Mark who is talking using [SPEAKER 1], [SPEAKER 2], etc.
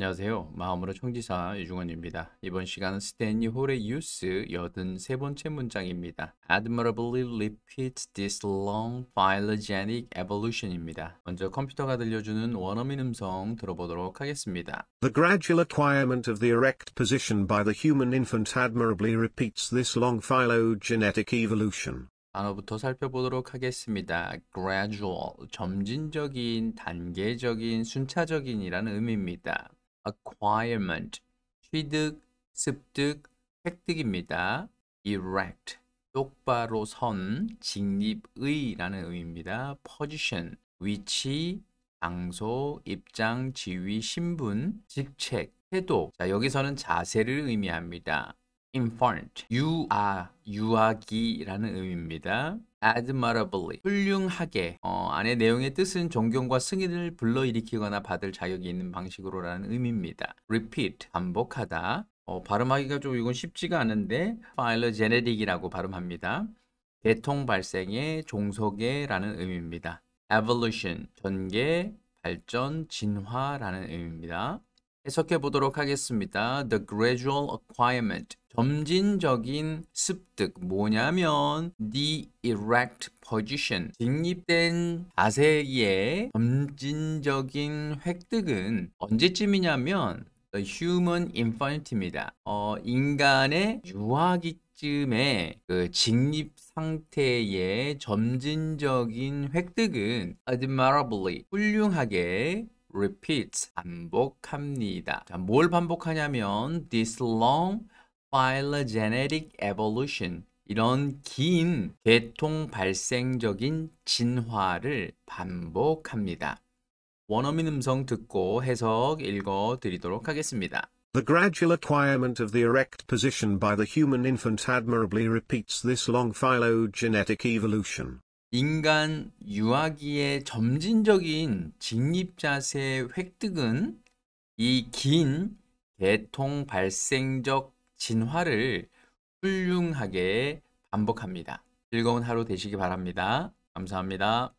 [SPEAKER 1] 안녕하세요. 마음으로 청지사 유중원입니다. 이번 시간은 스탠리 홀의 뉴스 83번째 문장입니다. Admirably repeats this long phylogenetic evolution입니다. 먼저 컴퓨터가 들려주는 원어민 음성 들어보도록 하겠습니다.
[SPEAKER 2] The gradual acquirement of the erect position by the human infant admirably repeats this long phylogenetic evolution.
[SPEAKER 1] 단어부터 살펴보도록 하겠습니다. gradual, 점진적인, 단계적인, 순차적인이라는 의미입니다. acquirement, 취득, 습득, 획득입니다. erect, 똑바로 선, 직립의라는 의미입니다. position, 위치, 장소, 입장, 지위, 신분, 직책, 태도. 자, 여기서는 자세를 의미합니다. infant. 유아, 유아기라는 의미입니다. admirably 훌륭하게 어, 안에 내용의 뜻은 존경과 승인을 불러일으키거나 받을 자격이 있는 방식으로라는 의미입니다. repeat 반복하다 어, 발음하기가 좀 이건 쉽지가 않은데 phylogenetic이라고 발음합니다. 대통 발생의 종속의라는 의미입니다. evolution 전개 발전 진화라는 의미입니다. 해석해 보도록 하겠습니다. The gradual acquirement 점진적인 습득 뭐냐면 the erect position 직립된 자세의 점진적인 획득은 언제쯤이냐면 the human i n f a n t 입니다 어, 인간의 유아기 쯤에 그 직립 상태의 점진적인 획득은 admirably 훌륭하게 r e p e a t 반복합니다. 자, 뭘 반복하냐면 this long phylogenetic evolution 이런 긴 계통 발생적인 진화를 반복합니다. 원어민 음성 듣고 해석 읽어 드리도록 하겠습니다.
[SPEAKER 2] The gradual acquirement of the erect position by the human infant admirably repeats this long phylogenetic evolution.
[SPEAKER 1] 인간 유아기의 점진적인 직립자세 획득은 이 긴 계통 발생적 진화를 훌륭하게 반복합니다. 즐거운 하루 되시기 바랍니다. 감사합니다.